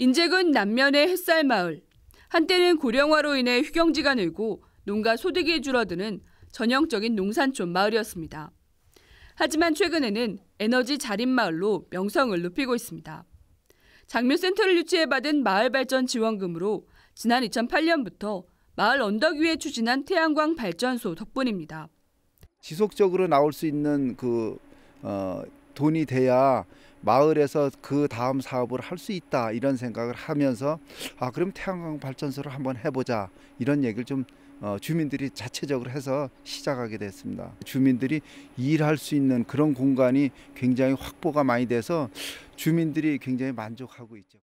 인제군 남면의 햇살 마을. 한때는 고령화로 인해 휴경지가 늘고 농가 소득이 줄어드는 전형적인 농산촌 마을이었습니다. 하지만 최근에는 에너지 자립 마을로 명성을 높이고 있습니다. 장묘센터를 유치해받은 마을발전 지원금으로 지난 2008년부터 마을 언덕 위에 추진한 태양광 발전소 덕분입니다. 지속적으로 나올 수 있는 그 어, 돈이 돼야 마을에서 그 다음 사업을 할 수 있다 이런 생각을 하면서 아 그럼 태양광 발전소를 한번 해보자 이런 얘기를 좀 어, 주민들이 자체적으로 해서 시작하게 됐습니다. 주민들이 일할 수 있는 그런 공간이 굉장히 확보가 많이 돼서 주민들이 굉장히 만족하고 있죠.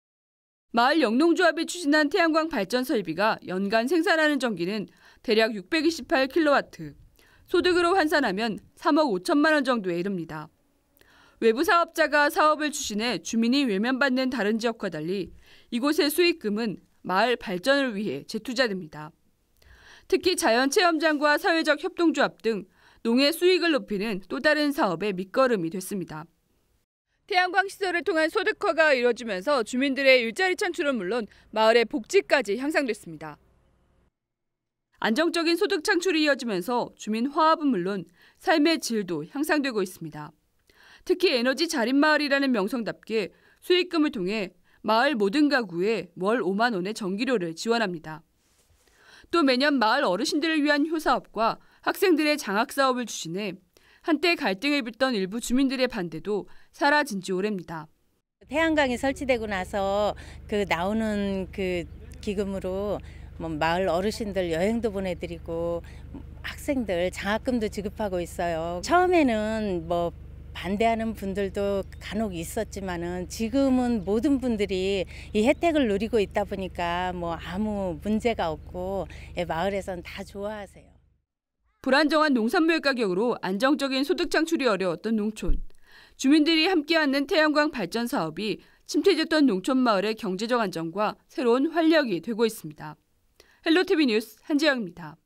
마을 영농조합이 추진한 태양광 발전 설비가 연간 생산하는 전기는 대략 628킬로와트, 소득으로 환산하면 3억 5천만 원 정도에 이릅니다. 외부 사업자가 사업을 추진해 주민이 외면받는 다른 지역과 달리 이곳의 수익금은 마을 발전을 위해 재투자됩니다. 특히 자연체험장과 사회적 협동조합 등 농의 수익을 높이는 또 다른 사업의 밑거름이 됐습니다. 태양광 시설을 통한 소득화가 이뤄지면서 주민들의 일자리 창출은 물론 마을의 복지까지 향상됐습니다. 안정적인 소득 창출이 이어지면서 주민 화합은 물론 삶의 질도 향상되고 있습니다. 특히 에너지 자립 마을이라는 명성답게 수익금을 통해 마을 모든 가구에 월 5만 원의 전기료를 지원합니다. 또 매년 마을 어르신들을 위한 효사업과 학생들의 장학 사업을 추진해 한때 갈등을 빚던 일부 주민들의 반대도 사라진 지 오래입니다. 태양광이 설치되고 나서 그 나오는 그 기금으로 뭐 마을 어르신들 여행도 보내드리고 학생들 장학금도 지급하고 있어요. 처음에는 뭐 반대하는 분들도 간혹 있었지만은 지금은 모든 분들이 이 혜택을 누리고 있다 보니까 뭐 아무 문제가 없고 예, 마을에선 다 좋아하세요. 불안정한 농산물 가격으로 안정적인 소득 창출이 어려웠던 농촌. 주민들이 함께 하는 태양광 발전 사업이 침체됐던 농촌 마을의 경제적 안정과 새로운 활력이 되고 있습니다. 헬로티비 뉴스 한지영입니다.